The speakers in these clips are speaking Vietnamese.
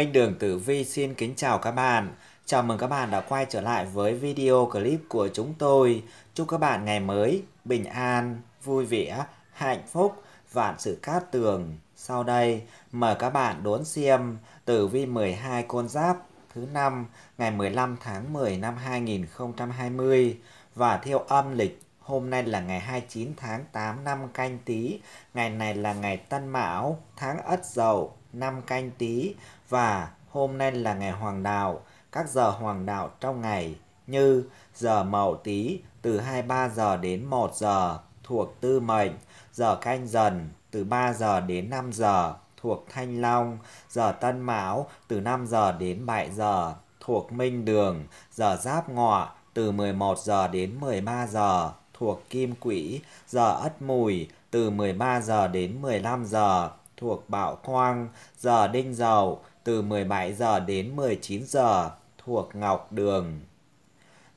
Minh Đường Tử Vi xin kính chào các bạn. Chào mừng các bạn đã quay trở lại với video clip của chúng tôi. Chúc các bạn ngày mới bình an, vui vẻ, hạnh phúc, vạn sự cát tường. Sau đây, mời các bạn đón xem Tử Vi 12 con giáp thứ năm ngày 15 tháng 10 năm 2020 và theo âm lịch Hôm nay là ngày 29 tháng 8 năm canh tý. ngày này là ngày Tân Mão, tháng Ất Dậu, năm canh tý và hôm nay là ngày hoàng đạo, các giờ hoàng đạo trong ngày như giờ mậu tí từ 23 giờ đến 1 giờ thuộc tư mệnh, giờ canh dần từ 3 giờ đến 5 giờ thuộc thanh long, giờ tân mão từ 5 giờ đến 7 giờ thuộc minh đường, giờ giáp ngọ từ 11 giờ đến 13 giờ thuộc kim quỹ giờ ất mùi từ 13 giờ đến 15 giờ thuộc bạo Quang, giờ Đinh Dậu từ 17 giờ đến 19 giờ thuộc Ngọc Đường.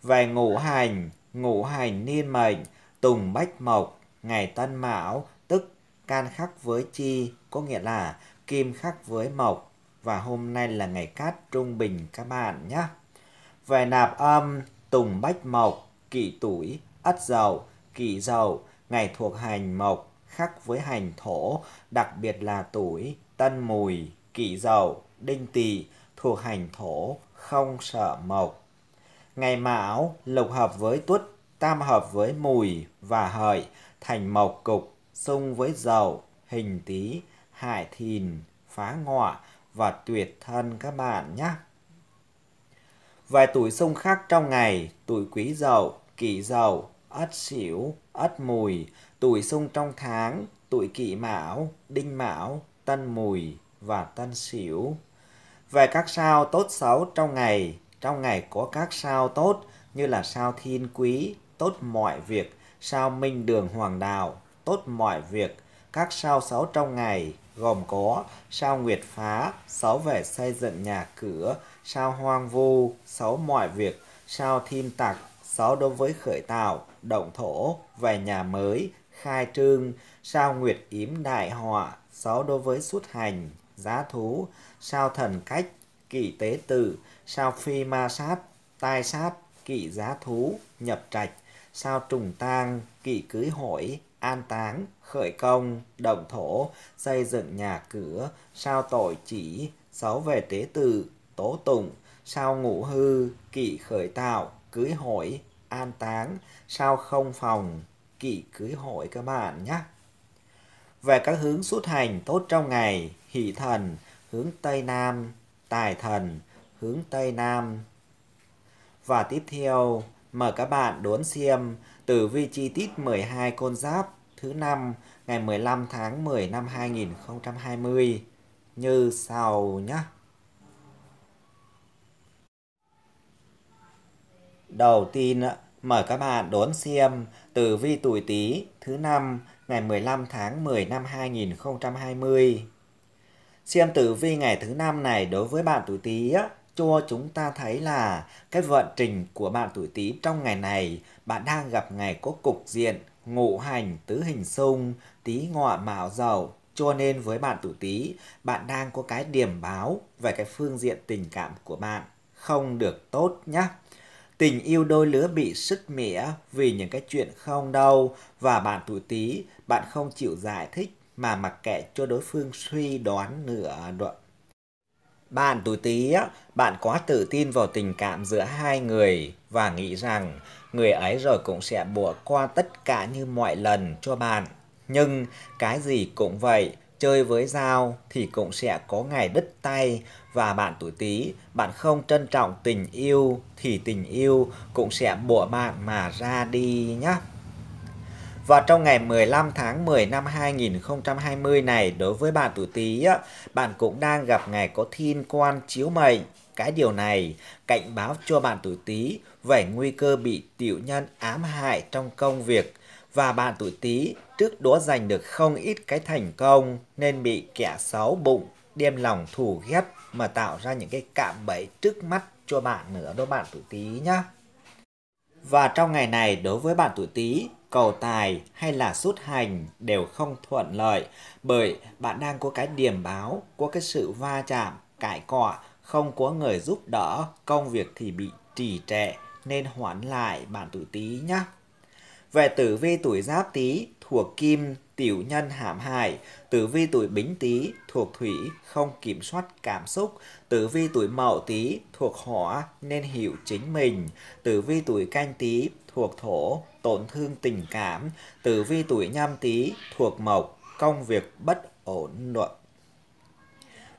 Về ngũ hành, ngũ hành niên mệnh, tùng bách mộc, ngày tân mão, tức can khắc với chi, có nghĩa là kim khắc với mộc. Và hôm nay là ngày cát trung bình các bạn nhé. Về nạp âm, tùng bách mộc, kỷ tuổi, ất dậu, kỷ dậu, ngày thuộc hành mộc, khắc với hành thổ, đặc biệt là tuổi, tân mùi, kỷ dậu đinh tỵ thuộc hành thổ không sợ mộc. Ngày mão lục hợp với tuất, tam hợp với mùi và hợi thành mộc cục, xung với dầu hình tý, hại thìn, phá ngọ và tuyệt thân các bạn nhé. Vài tuổi xung khác trong ngày, tuổi quý dậu, kỷ dậu, ất sửu, ất mùi, tuổi xung trong tháng, tuổi kỷ mão, đinh mão, tân mùi và tân sửu về các sao tốt xấu trong ngày. Trong ngày có các sao tốt như là sao thiên quý, tốt mọi việc, sao minh đường hoàng đạo, tốt mọi việc. Các sao xấu trong ngày gồm có sao nguyệt phá, xấu về xây dựng nhà cửa, sao hoang vu, xấu mọi việc, sao thiên tặc, xấu đối với khởi tạo, động thổ, về nhà mới, khai trương, sao nguyệt yếm đại họa, xấu đối với xuất hành, giá thú, sao thần cách, kỵ tế tử, sao phi ma sát, tai sát, kỵ giá thú, nhập trạch, sao trùng tang, kỵ cưới hỏi, an táng, khởi công, động thổ, xây dựng nhà cửa, sao tội chỉ, xấu về tế tử, tố tụng, sao ngũ hư, kỵ khởi tạo, cưới hỏi, an táng, sao không phòng, kỵ cưới hỏi các bạn nhé về các hướng xuất hành tốt trong ngày, hỷ thần, hướng Tây Nam, tài thần, hướng Tây Nam. Và tiếp theo, mời các bạn đốn xem tử vi chi tiết 12 con giáp thứ năm ngày 15 tháng 10 năm 2020 như sau nhé. Đầu tiên mời các bạn đốn xem tử vi tuổi Tý thứ năm ngày 15 tháng 10 năm 2020. Xem tử vi ngày thứ năm này đối với bạn tuổi Tý cho chúng ta thấy là cái vận trình của bạn tuổi Tý trong ngày này bạn đang gặp ngày có cục diện ngũ hành tứ hình xung Tý ngọ mạo dậu cho nên với bạn tuổi Tý bạn đang có cái điểm báo về cái phương diện tình cảm của bạn không được tốt nhé Tình yêu đôi lứa bị sứt mẻ vì những cái chuyện không đâu và bạn tuổi tí, bạn không chịu giải thích mà mặc kệ cho đối phương suy đoán nữa. Bạn tuổi tí, bạn quá tự tin vào tình cảm giữa hai người và nghĩ rằng người ấy rồi cũng sẽ bỏ qua tất cả như mọi lần cho bạn. Nhưng cái gì cũng vậy, chơi với dao thì cũng sẽ có ngày đứt tay và bạn tuổi Tý, bạn không trân trọng tình yêu thì tình yêu cũng sẽ bỏ bạn mà ra đi nhé. Và trong ngày 15 tháng 10 năm 2020 này, đối với bạn tuổi Tý, á, bạn cũng đang gặp ngày có thiên quan chiếu mệnh. Cái điều này cảnh báo cho bạn tuổi Tý về nguy cơ bị tiểu nhân ám hại trong công việc và bạn tuổi Tý trước đó giành được không ít cái thành công nên bị kẻ xấu bụng đem lòng thù ghét mà tạo ra những cái cạm bẫy trước mắt cho bạn nữa đó bạn tuổi Tý nhá. Và trong ngày này đối với bạn tuổi Tý, cầu tài hay là xuất hành đều không thuận lợi bởi bạn đang có cái điểm báo, có cái sự va chạm, cãi cọ, không có người giúp đỡ, công việc thì bị trì trệ nên hoãn lại bạn tuổi Tý nhá. Về tử vi tuổi Giáp Tý thuộc kim tiểu nhân hãm hại, tử vi tuổi bính tý thuộc thủy không kiểm soát cảm xúc, tử vi tuổi mậu tý thuộc hỏa nên hiểu chính mình, tử vi tuổi canh tý thuộc thổ tổn thương tình cảm, tử vi tuổi nhâm tý thuộc mộc công việc bất ổn luận.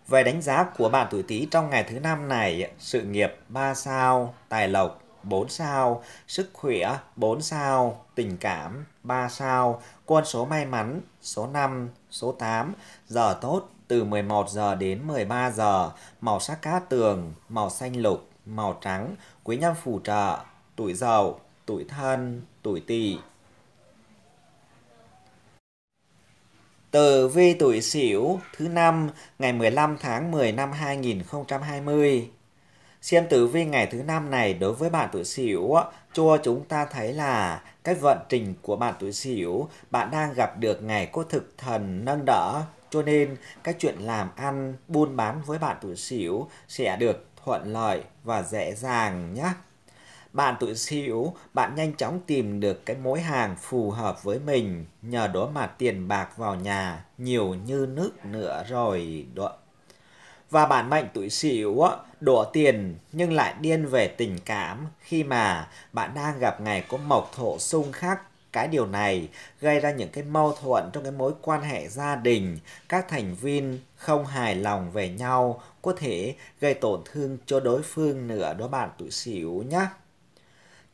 Về đánh giá của bạn tuổi Tý trong ngày thứ năm này, sự nghiệp 3 sao, tài lộc 4 sao, sức khỏe 4 sao, tình cảm 3 sao, con số may mắn số 5, số 8, giờ tốt từ 11 giờ đến 13 giờ, màu sắc cá tường, màu xanh lục, màu trắng, quý nhân phù trợ, tuổi giàu, tuổi thân, tuổi tỵ. từ vi tuổi Sửu thứ năm ngày 15 tháng 10 năm 2020. Xem tử vi ngày thứ năm này đối với bạn tuổi Sửu cho chúng ta thấy là cái vận trình của bạn tuổi Sửu, bạn đang gặp được ngày có thực thần nâng đỡ, cho nên cái chuyện làm ăn, buôn bán với bạn tuổi Sửu sẽ được thuận lợi và dễ dàng nhé. Bạn tuổi Sửu, bạn nhanh chóng tìm được cái mối hàng phù hợp với mình, nhờ đó mà tiền bạc vào nhà nhiều như nước nữa rồi. Đó và bản mệnh tuổi sửu đổ tiền nhưng lại điên về tình cảm khi mà bạn đang gặp ngày có mộc thổ xung khắc cái điều này gây ra những cái mâu thuẫn trong cái mối quan hệ gia đình các thành viên không hài lòng về nhau có thể gây tổn thương cho đối phương nữa đó bạn tuổi sửu nhé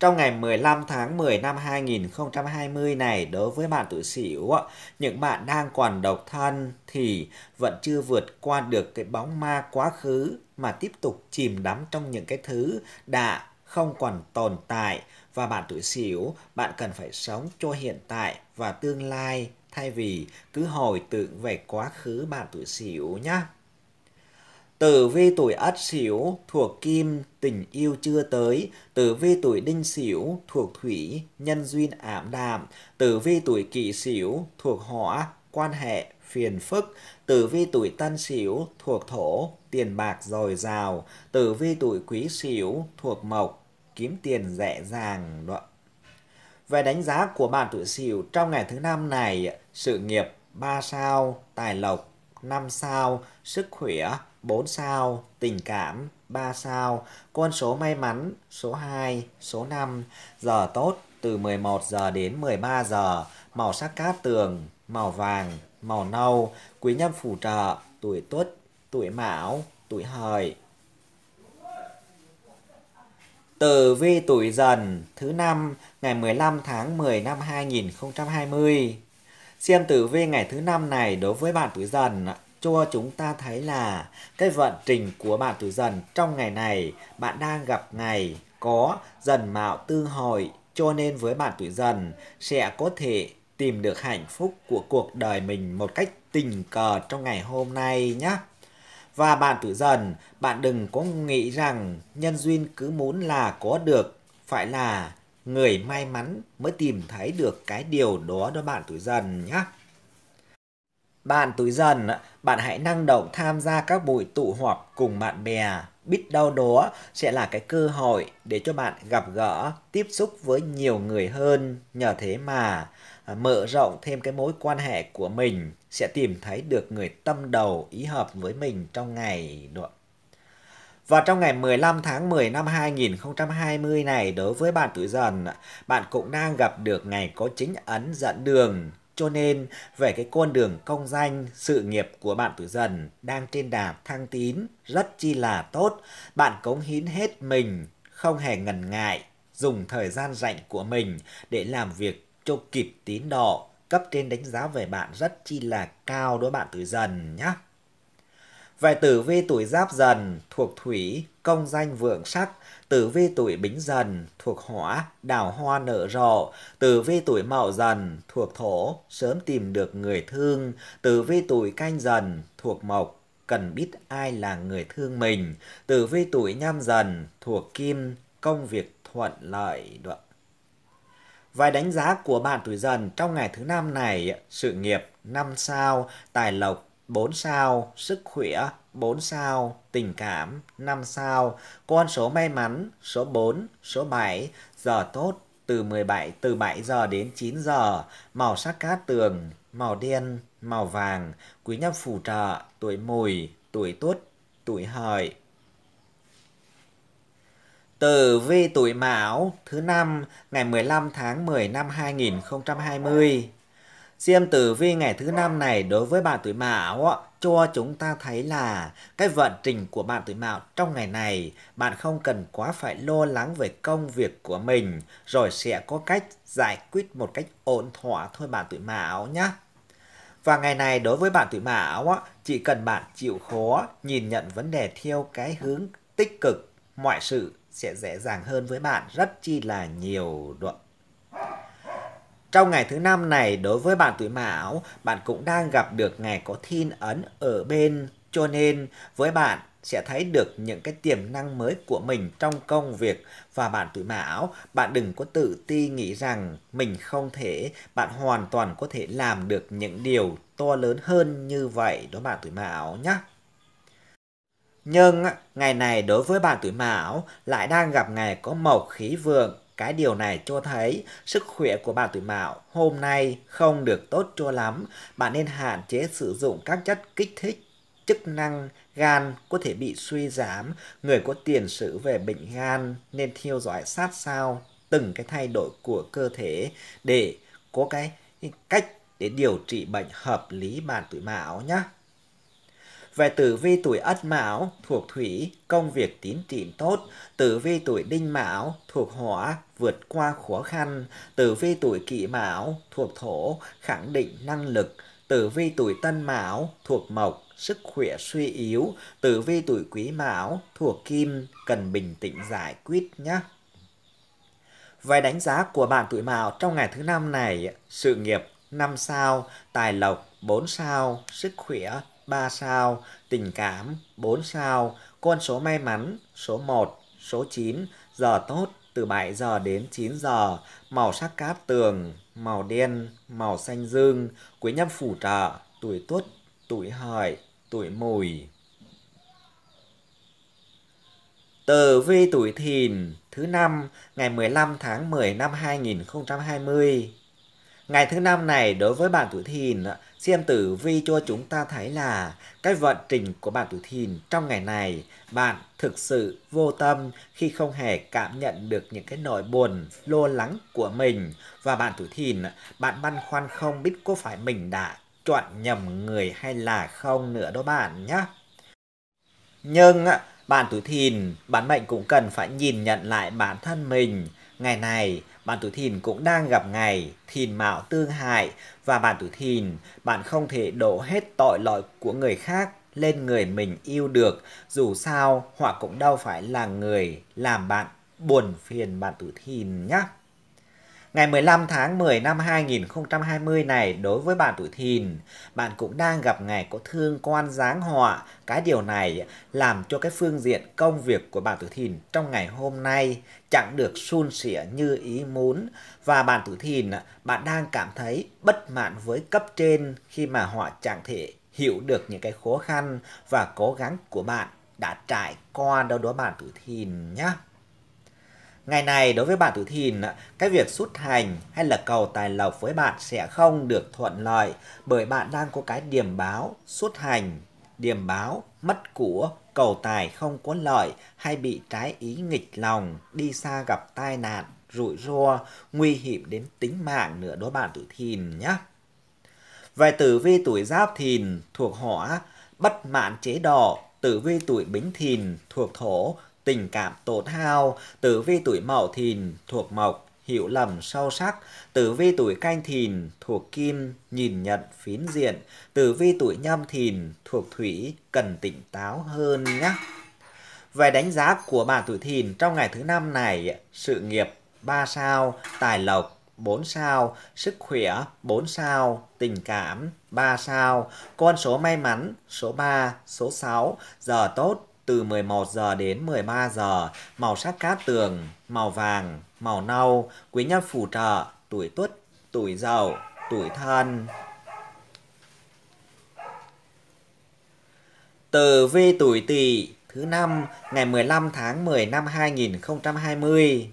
trong ngày 15 tháng 10 năm 2020 này, đối với bạn tuổi sửu những bạn đang còn độc thân thì vẫn chưa vượt qua được cái bóng ma quá khứ mà tiếp tục chìm đắm trong những cái thứ đã không còn tồn tại và bạn tuổi sửu bạn cần phải sống cho hiện tại và tương lai thay vì cứ hồi tưởng về quá khứ bạn tuổi sửu nhé. Tử vi tuổi Ất Sửu thuộc Kim, tình yêu chưa tới. Tử vi tuổi Đinh Sửu thuộc Thủy, nhân duyên ảm đạm. Tử vi tuổi Kỷ Sửu thuộc Hỏa, quan hệ phiền phức. Tử vi tuổi Tân Sửu thuộc Thổ, tiền bạc dồi dào. Tử vi tuổi Quý Sửu thuộc Mộc, kiếm tiền dễ dàng. Về đánh giá của bạn tuổi Sửu trong ngày thứ năm này, sự nghiệp 3 sao, tài lộc 5 sao, sức khỏe 4 sao, tình cảm 3 sao, con số may mắn số 2, số 5, giờ tốt từ 11 giờ đến 13 giờ, màu sắc cát tường, màu vàng, màu nâu, quý nhân phù trợ, tuổi tuất, tuổi mão, tuổi hợi. Tử vi tuổi dần thứ năm ngày 15 tháng 10 năm 2020. Xem tử vi ngày thứ năm này đối với bạn tuổi dần cho chúng ta thấy là cái vận trình của bạn tuổi dần trong ngày này bạn đang gặp ngày có dần mạo tư hồi cho nên với bạn tuổi dần sẽ có thể tìm được hạnh phúc của cuộc đời mình một cách tình cờ trong ngày hôm nay nhé. Và bạn tuổi dần, bạn đừng có nghĩ rằng nhân duyên cứ muốn là có được, phải là người may mắn mới tìm thấy được cái điều đó đó bạn tuổi dần nhé. Bạn tuổi dần, bạn hãy năng động tham gia các buổi tụ họp cùng bạn bè. Biết đâu đó sẽ là cái cơ hội để cho bạn gặp gỡ, tiếp xúc với nhiều người hơn. Nhờ thế mà à, mở rộng thêm cái mối quan hệ của mình sẽ tìm thấy được người tâm đầu ý hợp với mình trong ngày nữa. Và trong ngày 15 tháng 10 năm 2020 này, đối với bạn tuổi dần, bạn cũng đang gặp được ngày có chính ấn dẫn đường cho nên, về cái con đường công danh, sự nghiệp của bạn tuổi dần đang trên đà thăng tín, rất chi là tốt. Bạn cống hiến hết mình, không hề ngần ngại, dùng thời gian rảnh của mình để làm việc cho kịp tín độ. Cấp trên đánh giá về bạn rất chi là cao đối bạn tuổi dần nhé. Về tử vi tuổi giáp dần thuộc thủy, công danh vượng sắc, tử vi tuổi bính dần thuộc hỏa, đào hoa nở rộ, tử vi tuổi mậu dần thuộc thổ, sớm tìm được người thương, tử vi tuổi canh dần thuộc mộc, cần biết ai là người thương mình, tử vi tuổi nhâm dần thuộc kim, công việc thuận lợi được. Vài đánh giá của bạn tuổi dần trong ngày thứ năm này, sự nghiệp 5 sao, tài lộc 4 sao sức khỏe, 4 sao tình cảm, 5 sao con số may mắn, số 4, số 7, giờ tốt từ 17 từ 7 giờ đến 9 giờ, màu sắc cát tường, màu đen, màu vàng, quý nhân phù trợ, tuổi mùi, tuổi tuất, tuổi hợi. Tử vi tuổi Mão thứ năm ngày 15 tháng 10 năm 2020 Xem tử vi ngày thứ năm này đối với bạn tuổi Mão cho chúng ta thấy là cái vận trình của bạn tuổi Mão trong ngày này, bạn không cần quá phải lo lắng về công việc của mình, rồi sẽ có cách giải quyết một cách ổn thỏa thôi bạn tuổi Mão nhé. Và ngày này đối với bạn tuổi Mão, chỉ cần bạn chịu khó, nhìn nhận vấn đề theo cái hướng tích cực, mọi sự sẽ dễ dàng hơn với bạn rất chi là nhiều đoạn. Trong ngày thứ năm này, đối với bạn tuổi mão, bạn cũng đang gặp được ngày có thiên ấn ở bên. Cho nên, với bạn sẽ thấy được những cái tiềm năng mới của mình trong công việc và bạn tuổi mão bạn đừng có tự ti nghĩ rằng mình không thể bạn hoàn toàn có thể làm được những điều to lớn hơn như vậy đó bạn tuổi mão nhé nhưng ngày này đối với bạn tuổi mão lại đang gặp ngày có mộc khí vượng cái điều này cho thấy sức khỏe của bạn tuổi mão hôm nay không được tốt cho lắm. Bạn nên hạn chế sử dụng các chất kích thích chức năng gan có thể bị suy giảm, người có tiền sử về bệnh gan nên theo dõi sát sao từng cái thay đổi của cơ thể để có cái cách để điều trị bệnh hợp lý bạn tuổi mão nhé. Về tử vi tuổi Ất Mão thuộc Thủy, công việc tín triển tốt. Tử vi tuổi Đinh Mão thuộc Hỏa, vượt qua khó khăn. Tử vi tuổi Kỷ Mão thuộc Thổ, khẳng định năng lực. Tử vi tuổi Tân Mão thuộc Mộc, sức khỏe suy yếu. Tử vi tuổi Quý Mão thuộc Kim, cần bình tĩnh giải quyết nhé. Về đánh giá của bạn tuổi Mão trong ngày thứ năm này, sự nghiệp 5 sao, tài lộc 4 sao, sức khỏe 3 sao, tình cảm 4 sao, con số may mắn số 1, số 9, giờ tốt từ 7 giờ đến 9 giờ, màu sắc cát tường, màu đen, màu xanh dương, quý nhân phù trợ, tuổi tuất, tuổi hợi, tuổi mùi. Tử vi tuổi thìn thứ năm ngày 15 tháng 10 năm 2020. Ngày thứ năm này đối với bạn tuổi thìn ạ Xem tử vi cho chúng ta thấy là cái vận trình của bạn tuổi thìn trong ngày này, bạn thực sự vô tâm khi không hề cảm nhận được những cái nỗi buồn, lo lắng của mình. Và bạn tuổi thìn, bạn băn khoăn không biết có phải mình đã chọn nhầm người hay là không nữa đó bạn nhé. Nhưng bạn tuổi thìn, bản mệnh cũng cần phải nhìn nhận lại bản thân mình. Ngày này, bạn tuổi thìn cũng đang gặp ngày thìn mạo tương hại và bạn tuổi thìn, bạn không thể đổ hết tội lỗi của người khác lên người mình yêu được, dù sao họ cũng đâu phải là người làm bạn buồn phiền bạn tuổi thìn nhé. Ngày 15 tháng 10 năm 2020 này đối với bạn tuổi thìn, bạn cũng đang gặp ngày có thương quan giáng họa. Cái điều này làm cho cái phương diện công việc của bạn tuổi thìn trong ngày hôm nay chẳng được suôn sẻ như ý muốn và bạn tuổi thìn bạn đang cảm thấy bất mãn với cấp trên khi mà họ chẳng thể hiểu được những cái khó khăn và cố gắng của bạn đã trải qua đâu đó bạn tuổi thìn nhé. Ngày này đối với bạn tuổi thìn, cái việc xuất hành hay là cầu tài lộc với bạn sẽ không được thuận lợi bởi bạn đang có cái điểm báo xuất hành, điểm báo mất của, cầu tài không có lợi hay bị trái ý nghịch lòng, đi xa gặp tai nạn, rủi ro, nguy hiểm đến tính mạng nữa đối bạn tuổi thìn nhé. Về tử vi tuổi giáp thìn thuộc hỏa, bất mãn chế độ, tử vi tuổi bính thìn thuộc thổ, tình cảm tổn hao, tử vi tuổi mậu thìn thuộc mộc, hiểu lầm sâu sắc, tử vi tuổi canh thìn thuộc kim, nhìn nhận phiến diện, tử vi tuổi nhâm thìn thuộc thủy, cần tỉnh táo hơn nhé. Về đánh giá của bạn tuổi thìn trong ngày thứ năm này, sự nghiệp 3 sao, tài lộc 4 sao, sức khỏe 4 sao, tình cảm 3 sao, con số may mắn số 3, số 6, giờ tốt từ 11 giờ đến 13 giờ, màu sắc cát tường, màu vàng, màu nâu, quý nhân phù trợ, tuổi tuất, tuổi dậu, tuổi thân. từ vi tuổi tỵ thứ năm ngày 15 tháng 10 năm 2020.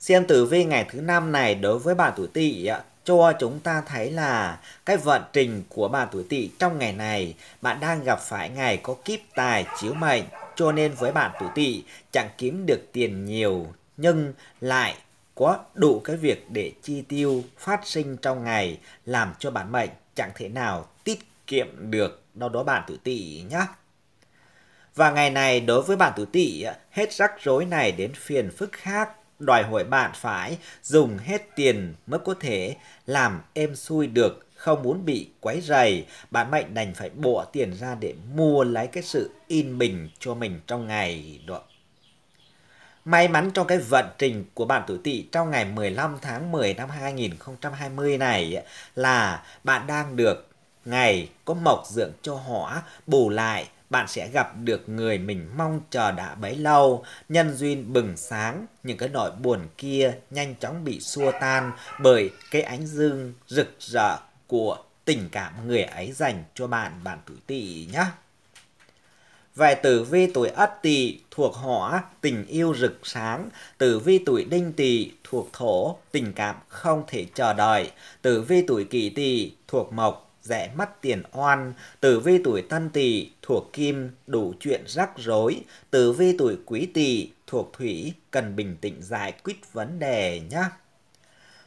Xem tử vi ngày thứ năm này đối với bạn tuổi tỵ cho chúng ta thấy là cái vận trình của bạn tuổi tỵ trong ngày này bạn đang gặp phải ngày có kiếp tài chiếu mệnh cho nên với bạn tuổi tỵ chẳng kiếm được tiền nhiều nhưng lại có đủ cái việc để chi tiêu phát sinh trong ngày làm cho bản mệnh chẳng thể nào tiết kiệm được đâu đó bạn tuổi tỵ nhé. Và ngày này đối với bạn tuổi tỵ hết rắc rối này đến phiền phức khác đòi hỏi bạn phải dùng hết tiền mới có thể làm êm xuôi được không muốn bị quấy rầy bạn mạnh đành phải bỏ tiền ra để mua lấy cái sự in bình cho mình trong ngày đó May mắn trong cái vận trình của bạn tuổi tỵ trong ngày 15 tháng 10 năm 2020 này là bạn đang được ngày có mộc dưỡng cho hỏa bù lại bạn sẽ gặp được người mình mong chờ đã bấy lâu. Nhân duyên bừng sáng, những cái nỗi buồn kia nhanh chóng bị xua tan bởi cái ánh dương rực rỡ của tình cảm người ấy dành cho bạn, bạn tuổi tỵ nhé. Về tử vi tuổi Ất Tỵ thuộc Hỏa, tình yêu rực sáng, tử vi tuổi Đinh Tỵ thuộc Thổ, tình cảm không thể chờ đợi, tử vi tuổi Kỷ Tỵ thuộc Mộc, rẻ mắt tiền oan, tử vi tuổi thân tỵ thuộc kim, đủ chuyện rắc rối, tử vi tuổi quý tỵ thuộc thủy, cần bình tĩnh giải quyết vấn đề nhé.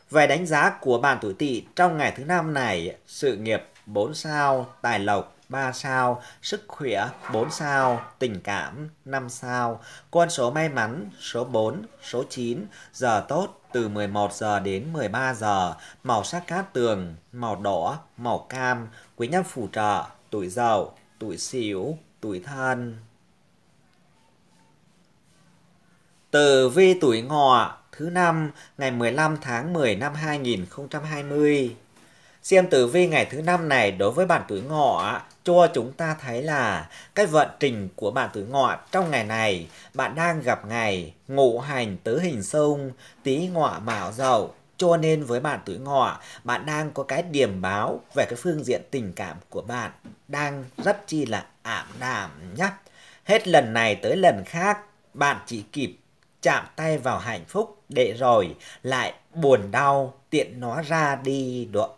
Về đánh giá của bạn tuổi tỵ trong ngày thứ năm này, sự nghiệp 4 sao, tài lộc 3 sao, sức khỏe 4 sao, tình cảm 5 sao. Con số may mắn số 4, số 9, giờ tốt từ 11 giờ đến 13 giờ, màu sắc cát tường, màu đỏ, màu cam, quý nhân phù trợ, tuổi giàu, tuổi xỉu, tuổi thân. Tử vi tuổi ngọ thứ năm ngày 15 tháng 10 năm 2020 Xem tử vi ngày thứ năm này đối với bạn tuổi ngọ cho chúng ta thấy là cái vận trình của bạn tuổi ngọ trong ngày này bạn đang gặp ngày ngũ hành tứ hình xung tý ngọ mão dậu cho nên với bạn tuổi ngọ bạn đang có cái điểm báo về cái phương diện tình cảm của bạn đang rất chi là ảm đạm nhá hết lần này tới lần khác bạn chỉ kịp chạm tay vào hạnh phúc để rồi lại buồn đau tiện nó ra đi đó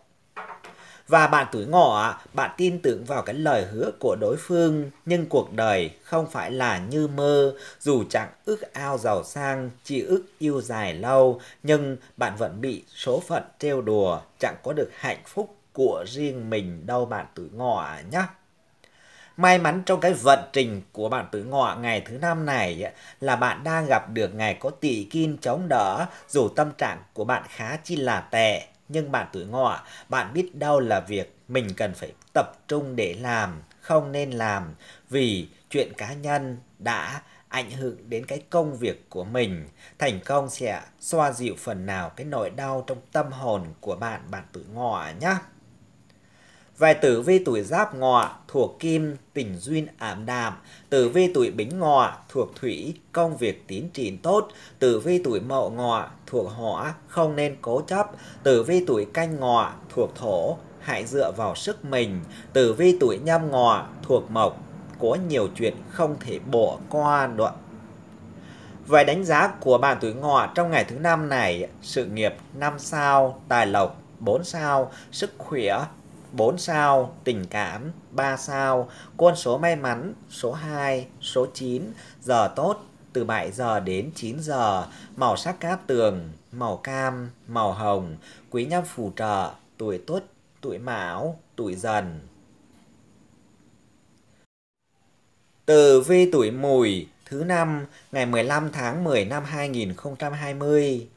và bạn tuổi ngọ, bạn tin tưởng vào cái lời hứa của đối phương, nhưng cuộc đời không phải là như mơ, dù chẳng ước ao giàu sang, chỉ ước yêu dài lâu, nhưng bạn vẫn bị số phận trêu đùa, chẳng có được hạnh phúc của riêng mình đâu bạn tuổi ngọ nhé. May mắn trong cái vận trình của bạn tuổi ngọ ngày thứ năm này là bạn đang gặp được ngày có tỷ kim chống đỡ dù tâm trạng của bạn khá chi là tệ nhưng bạn tuổi ngọ, bạn biết đâu là việc mình cần phải tập trung để làm, không nên làm vì chuyện cá nhân đã ảnh hưởng đến cái công việc của mình. Thành công sẽ xoa dịu phần nào cái nỗi đau trong tâm hồn của bạn bạn tuổi ngọ nhé. Vài tử vi tuổi giáp ngọ thuộc kim, tình duyên ảm đạm. Tử vi tuổi bính ngọ thuộc thủy, công việc tiến triển tốt. Tử vi tuổi mậu ngọ thuộc hỏa, không nên cố chấp. Tử vi tuổi canh ngọ thuộc thổ, hãy dựa vào sức mình. Tử vi tuổi nhâm ngọ thuộc mộc, có nhiều chuyện không thể bỏ qua đoạn Vậy đánh giá của bạn tuổi ngọ trong ngày thứ năm này, sự nghiệp 5 sao, tài lộc 4 sao, sức khỏe 4 sao, tình cảm 3 sao, con số may mắn số 2, số 9, giờ tốt từ 7 giờ đến 9 giờ, màu sắc cát tường, màu cam, màu hồng, quý nhân phù trợ, tuổi tuất, tuổi mão, tuổi dần. Từ vi tuổi mùi thứ năm ngày 15 tháng 10 năm 2020.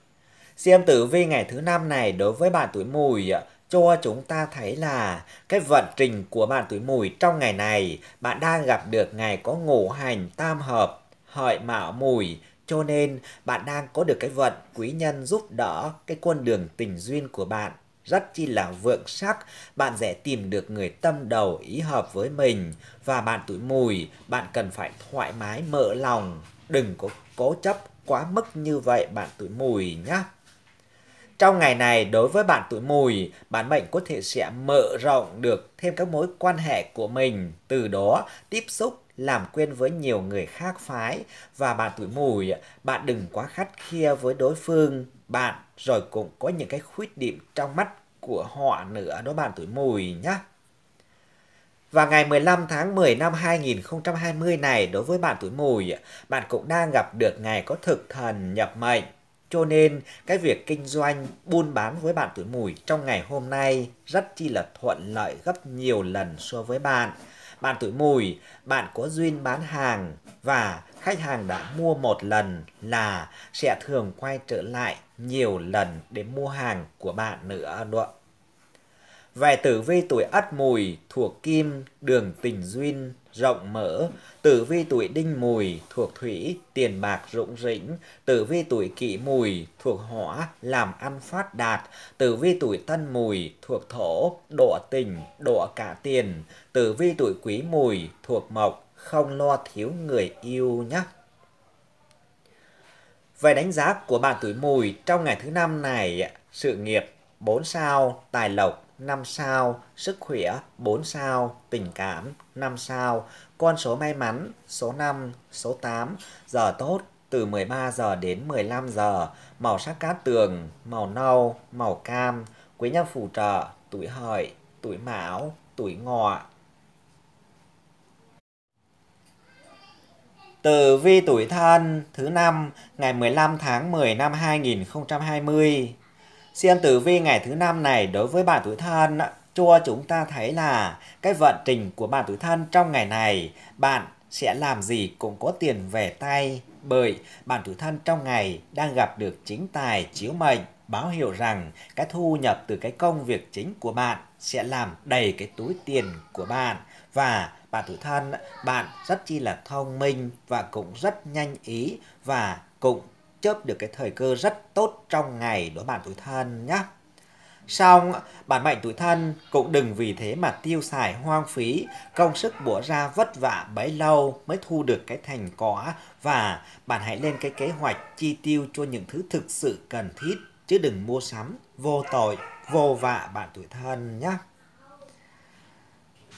Xem tử vi ngày thứ năm này đối với bạn tuổi mùi cho chúng ta thấy là cái vận trình của bạn tuổi mùi trong ngày này bạn đang gặp được ngày có ngũ hành tam hợp hợi mạo mùi cho nên bạn đang có được cái vận quý nhân giúp đỡ cái con đường tình duyên của bạn rất chi là vượng sắc, bạn sẽ tìm được người tâm đầu ý hợp với mình và bạn tuổi mùi, bạn cần phải thoải mái mở lòng, đừng có cố chấp quá mức như vậy bạn tuổi mùi nhé. Trong ngày này, đối với bạn tuổi mùi, bạn mệnh có thể sẽ mở rộng được thêm các mối quan hệ của mình, từ đó tiếp xúc làm quen với nhiều người khác phái và bạn tuổi mùi bạn đừng quá khắt khe với đối phương bạn rồi cũng có những cái khuyết điểm trong mắt của họ nữa đó bạn tuổi mùi nhé và ngày 15 tháng 10 năm 2020 này đối với bạn tuổi mùi, bạn cũng đang gặp được ngày có thực thần nhập mệnh cho nên cái việc kinh doanh buôn bán với bạn tuổi mùi trong ngày hôm nay rất chi là thuận lợi gấp nhiều lần so với bạn. Bạn tuổi mùi, bạn có duyên bán hàng và khách hàng đã mua một lần là sẽ thường quay trở lại nhiều lần để mua hàng của bạn nữa đúng không? về tử vi tuổi ất mùi thuộc kim, đường tình duyên, rộng mở. Tử vi tuổi đinh mùi thuộc thủy, tiền bạc rụng rỉnh. Tử vi tuổi kỷ mùi thuộc hỏa, làm ăn phát đạt. Tử vi tuổi tân mùi thuộc thổ, độ tình, độ cả tiền. Tử vi tuổi quý mùi thuộc mộc, không lo thiếu người yêu nhé. Về đánh giá của bạn tuổi mùi trong ngày thứ năm này, sự nghiệp 4 sao, tài lộc 5 sao, sức khỏe 4 sao, tình cảm 5 sao, con số may mắn số 5, số 8, giờ tốt từ 13 giờ đến 15 giờ, màu sắc cát tường, màu nâu, màu cam, quý nhân phù trợ, tuổi hợi, tuổi mão, tuổi ngọ. từ vi tuổi thân thứ năm ngày 15 tháng 10 năm 2020 Xem tử vi ngày thứ năm này đối với bạn tuổi thân cho chúng ta thấy là cái vận trình của bạn tuổi thân trong ngày này bạn sẽ làm gì cũng có tiền về tay bởi bạn tuổi thân trong ngày đang gặp được chính tài chiếu mệnh báo hiệu rằng cái thu nhập từ cái công việc chính của bạn sẽ làm đầy cái túi tiền của bạn và bạn tuổi thân bạn rất chi là thông minh và cũng rất nhanh ý và cũng chớp được cái thời cơ rất tốt trong ngày đối bản tuổi thân nhé. Xong, bản mệnh tuổi thân cũng đừng vì thế mà tiêu xài hoang phí, công sức bỏ ra vất vả bấy lâu mới thu được cái thành quả và bạn hãy lên cái kế hoạch chi tiêu cho những thứ thực sự cần thiết chứ đừng mua sắm vô tội, vô vạ bạn tuổi thân nhé.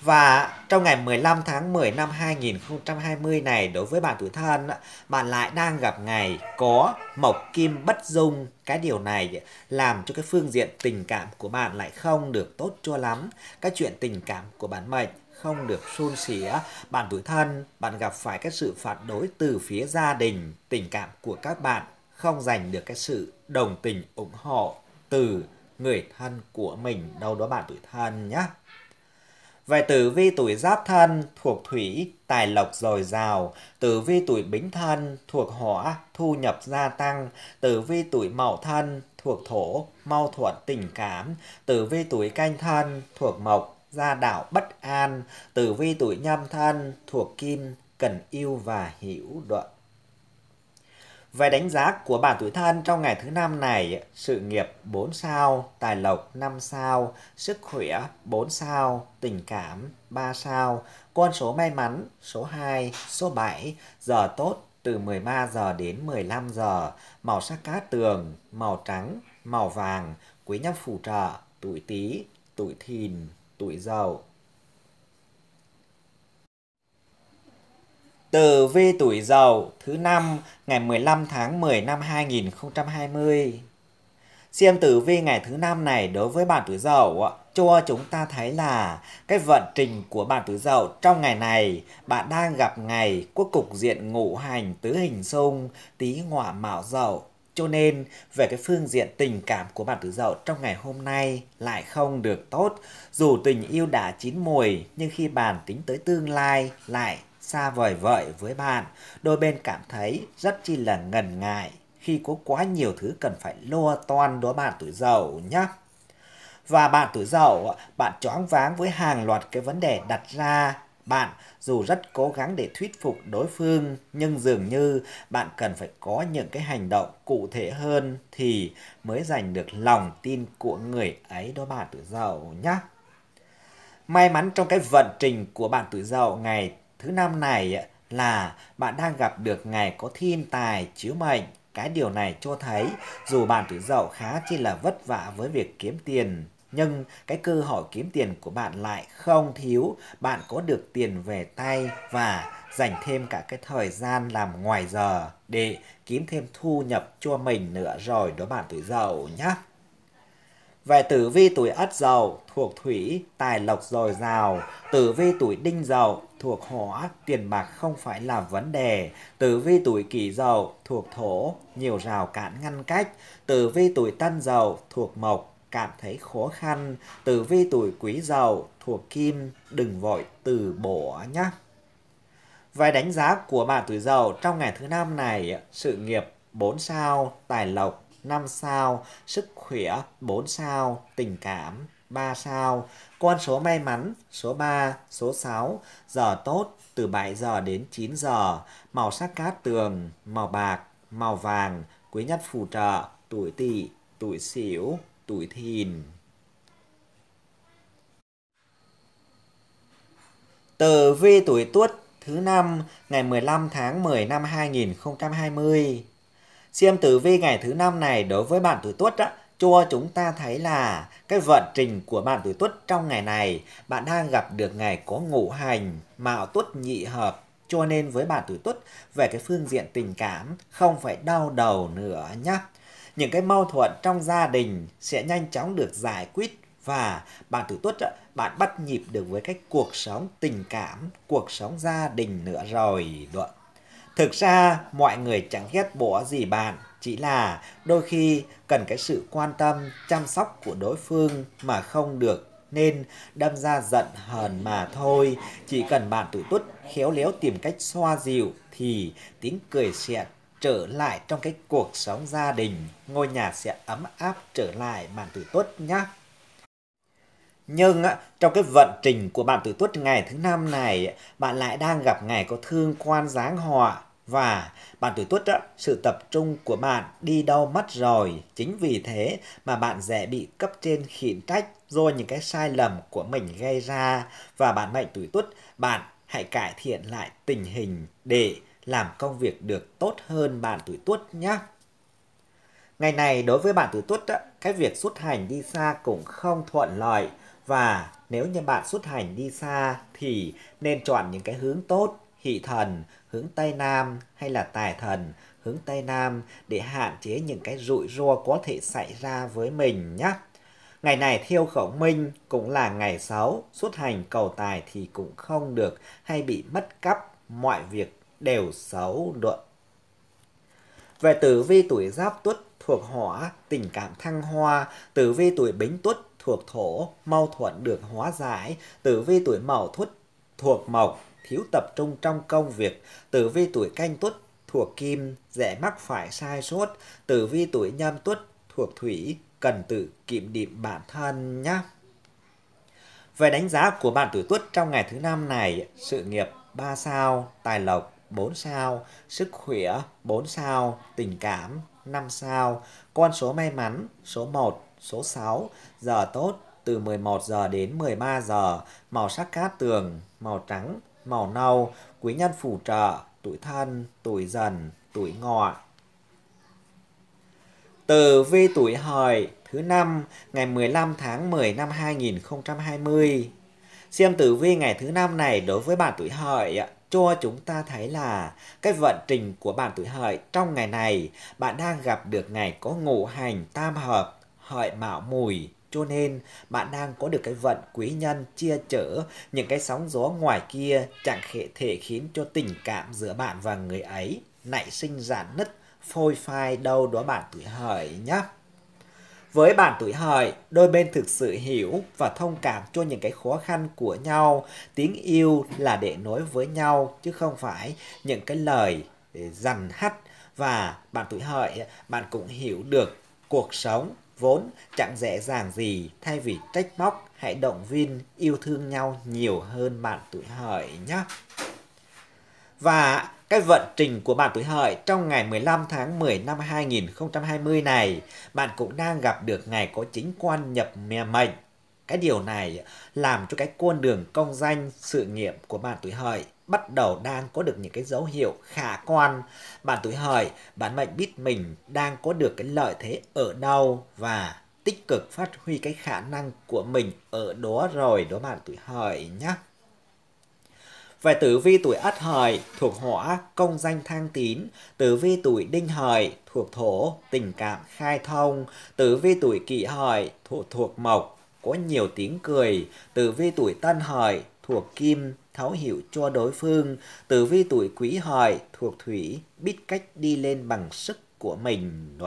Và trong ngày 15 tháng 10 năm 2020 này đối với bạn tuổi thân bạn lại đang gặp ngày có mộc kim bất dung cái điều này làm cho cái phương diện tình cảm của bạn lại không được tốt cho lắm các chuyện tình cảm của bạn mệnh không được xôn xỉa bạn tuổi thân bạn gặp phải cái sự phản đối từ phía gia đình tình cảm của các bạn không giành được cái sự đồng tình ủng hộ từ người thân của mình đâu đó bạn tuổi thân nhé về tử vi tuổi giáp thân thuộc thủy, tài lộc dồi dào. Tử vi tuổi bính thân thuộc hỏa, thu nhập gia tăng. Tử vi tuổi mậu thân thuộc thổ, mau thuận tình cảm. Tử vi tuổi canh thân thuộc mộc, gia đạo bất an. Tử vi tuổi nhâm thân thuộc kim, cần yêu và hiểu đoạn. Về đánh giá của bản tuổi thân trong ngày thứ năm này, sự nghiệp 4 sao, tài lộc 5 sao, sức khỏe 4 sao, tình cảm 3 sao, con số may mắn số 2, số 7, giờ tốt từ 13 giờ đến 15 giờ, màu sắc cá tường, màu trắng, màu vàng, quý nhân phù trợ, tuổi Tý, tuổi Thìn, tuổi Dậu. Tờ V tuổi Dậu thứ năm ngày 15 tháng 10 năm 2020. Xem tử vi ngày thứ năm này đối với bạn tuổi Dậu cho chúng ta thấy là cái vận trình của bạn tuổi Dậu trong ngày này bạn đang gặp ngày quốc cục diện ngũ hành tứ hình xung tý ngọa mạo Dậu cho nên về cái phương diện tình cảm của bạn tuổi dậu trong ngày hôm nay lại không được tốt. Dù tình yêu đã chín mùi nhưng khi bạn tính tới tương lai lại xa vời vợi với bạn, đôi bên cảm thấy rất chi là ngần ngại khi có quá nhiều thứ cần phải lo toan đối bạn tuổi dậu nhé. Và bạn tuổi dậu bạn choáng váng với hàng loạt cái vấn đề đặt ra. Bạn dù rất cố gắng để thuyết phục đối phương, nhưng dường như bạn cần phải có những cái hành động cụ thể hơn thì mới giành được lòng tin của người ấy đối bạn tuổi dậu nhé. May mắn trong cái vận trình của bạn tuổi dậu ngày Thứ năm này là bạn đang gặp được ngày có thiên tài chiếu mệnh. Cái điều này cho thấy dù bạn tuổi dậu khá chi là vất vả với việc kiếm tiền nhưng cái cơ hội kiếm tiền của bạn lại không thiếu, bạn có được tiền về tay và dành thêm cả cái thời gian làm ngoài giờ để kiếm thêm thu nhập cho mình nữa rồi đó bạn tuổi dậu nhé. Về tử vi tuổi ất dậu thuộc thủy, tài lộc dồi dào. Tử vi tuổi đinh dậu thuộc hỏa, tiền bạc không phải là vấn đề. Tử vi tuổi kỷ dậu thuộc thổ, nhiều rào cản ngăn cách. Tử vi tuổi tân dậu thuộc mộc, cảm thấy khó khăn. Tử vi tuổi quý dậu thuộc kim, đừng vội từ bỏ nhé. Về đánh giá của bạn tuổi dậu trong ngày thứ năm này, sự nghiệp 4 sao, tài lộc 5 sao, sức khỏe, 4 sao, tình cảm, 3 sao. Con số may mắn, số 3, số 6, giờ tốt, từ 7 giờ đến 9 giờ, màu sắc cát tường, màu bạc, màu vàng, quý nhất phù trợ, tuổi tỵ, tuổi sửu, tuổi thìn. từ vi tuổi tuất thứ năm ngày 15 tháng 10 năm 2020. Xem tử vi ngày thứ năm này đối với bạn tuổi tuất á, cho chúng ta thấy là cái vận trình của bạn tuổi tuất trong ngày này, bạn đang gặp được ngày có ngũ hành, mạo tuất nhị hợp. Cho nên với bạn tuổi tuất về cái phương diện tình cảm không phải đau đầu nữa nhé. Những cái mâu thuẫn trong gia đình sẽ nhanh chóng được giải quyết và bạn tuổi tuất bạn bắt nhịp được với cái cuộc sống tình cảm, cuộc sống gia đình nữa rồi. Được. Thực ra mọi người chẳng ghét bỏ gì bạn chỉ là đôi khi cần cái sự quan tâm chăm sóc của đối phương mà không được nên đâm ra giận hờn mà thôi chỉ cần bạn tụi tuất khéo léo tìm cách xoa dịu thì tiếng cười sẽ trở lại trong cái cuộc sống gia đình ngôi nhà sẽ ấm áp trở lại bạn tụi tuất nhé nhưng trong cái vận trình của bạn tử tuất ngày thứ năm này, bạn lại đang gặp ngày có thương quan giáng họa và bạn tuổi tuất đó, sự tập trung của bạn đi đâu mất rồi. Chính vì thế mà bạn dễ bị cấp trên khiển trách do những cái sai lầm của mình gây ra. Và bạn mệnh tuổi tuất, bạn hãy cải thiện lại tình hình để làm công việc được tốt hơn bạn tuổi tuất nhé. Ngày này đối với bạn tuổi tuất, cái việc xuất hành đi xa cũng không thuận lợi và nếu như bạn xuất hành đi xa thì nên chọn những cái hướng tốt hỷ thần hướng Tây Nam hay là tài thần hướng Tây Nam để hạn chế những cái rủi ro có thể xảy ra với mình nhé. Ngày này thiêu khẩu minh cũng là ngày xấu, xuất hành cầu tài thì cũng không được hay bị mất cắp, mọi việc đều xấu luận. Về tử vi tuổi giáp tuất thuộc hỏa, tình cảm thăng hoa, tử vi tuổi bính tuất thuộc thổ, mâu thuẫn được hóa giải, tử vi tuổi mậu tuất thuộc mộc, thiếu tập trung trong công việc, tử vi tuổi canh tuất thuộc kim, dễ mắc phải sai sót tử vi tuổi nhâm tuất thuộc thủy, cần tự kiểm điểm bản thân nhé. Về đánh giá của bạn tuổi tuất trong ngày thứ năm này, sự nghiệp 3 sao, tài lộc 4 sao, sức khỏe 4 sao, tình cảm 5 sao, con số may mắn số 1, số 6, giờ tốt từ 11 giờ đến 13 giờ, màu sắc cát tường, màu trắng, màu nâu, quý nhân phù trợ, tuổi thân, tuổi dần, tuổi ngọ. Từ vi tuổi hợi thứ năm ngày 15 tháng 10 năm 2020. Xem tử vi ngày thứ năm này đối với bạn tuổi hợi cho chúng ta thấy là cái vận trình của bạn tuổi hợi trong ngày này bạn đang gặp được ngày có ngũ hành tam hợp hợi mạo mùi cho nên bạn đang có được cái vận quý nhân chia chở những cái sóng gió ngoài kia chẳng hề thể khiến cho tình cảm giữa bạn và người ấy nảy sinh giãn nứt phôi phai đâu đó bạn tuổi hợi nhé. Với bạn tuổi hợi, đôi bên thực sự hiểu và thông cảm cho những cái khó khăn của nhau. Tiếng yêu là để nối với nhau chứ không phải những cái lời dằn hắt và bạn tuổi hợi bạn cũng hiểu được cuộc sống Vốn chẳng dễ dàng gì, thay vì trách móc, hãy động viên, yêu thương nhau nhiều hơn bạn tuổi hợi nhé. Và cái vận trình của bạn tuổi hợi trong ngày 15 tháng 10 năm 2020 này, bạn cũng đang gặp được ngày có chính quan nhập mè mệnh. Cái điều này làm cho cái con đường công danh sự nghiệp của bạn tuổi hợi bắt đầu đang có được những cái dấu hiệu khả quan. bạn tuổi hợi, bạn mệnh biết mình đang có được cái lợi thế ở đâu và tích cực phát huy cái khả năng của mình ở đó rồi đó bạn tuổi hợi nhé. Về tử vi tuổi Ất Hợi thuộc hỏa công danh thang tín, tử vi tuổi Đinh Hợi thuộc thổ tình cảm khai thông, tử vi tuổi Kỷ Hợi thuộc thuộc mộc có nhiều tiếng cười, tử vi tuổi Tân Hợi thuộc kim thấu hiểu cho đối phương. Tử vi tuổi quý hợi thuộc thủy biết cách đi lên bằng sức của mình.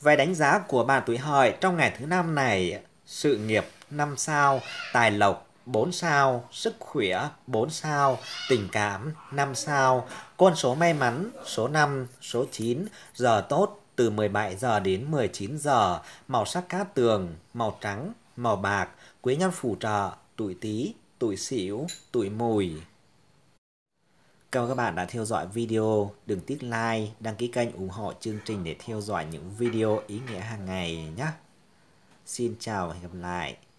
Về đánh giá của bà tuổi hợi trong ngày thứ năm này, sự nghiệp 5 sao, tài lộc 4 sao, sức khỏe 4 sao, tình cảm 5 sao, con số may mắn số 5, số 9, giờ tốt từ 17 giờ đến 19 giờ, màu sắc cát tường, màu trắng, màu bạc, quý nhân phù trợ, tuổi Tý, tuổi xỉu, tuổi mùi. Cảm ơn các bạn đã theo dõi video. Đừng tiếc like, đăng ký kênh ủng hộ chương trình để theo dõi những video ý nghĩa hàng ngày nhé. Xin chào và hẹn gặp lại.